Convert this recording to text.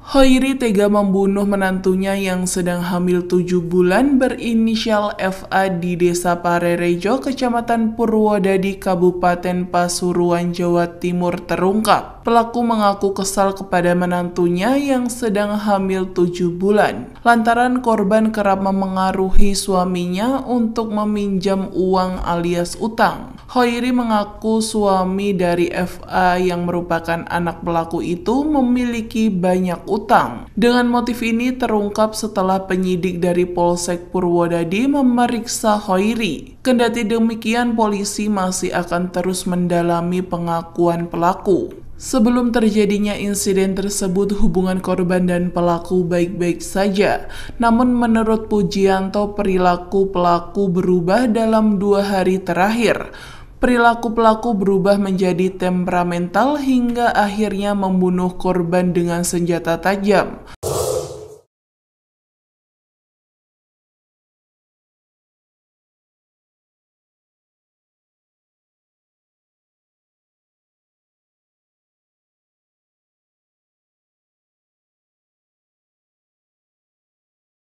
Hoiri tega membunuh menantunya yang sedang hamil 7 bulan berinisial FA di Desa Parerejo, Kecamatan Purwodadi, Kabupaten Pasuruan, Jawa Timur terungkap. Pelaku mengaku kesal kepada menantunya yang sedang hamil 7 bulan. Lantaran korban kerap memengaruhi suaminya untuk meminjam uang alias utang. Hoiri mengaku suami dari FA yang merupakan anak pelaku itu memiliki banyak utang. Dengan motif ini terungkap setelah penyidik dari Polsek Purwodadi memeriksa Hoiri. Kendati demikian, polisi masih akan terus mendalami pengakuan pelaku. Sebelum terjadinya insiden tersebut, hubungan korban dan pelaku baik-baik saja. Namun menurut Pujianto, perilaku pelaku berubah dalam dua hari terakhir perilaku pelaku berubah menjadi temperamental hingga akhirnya membunuh korban dengan senjata tajam.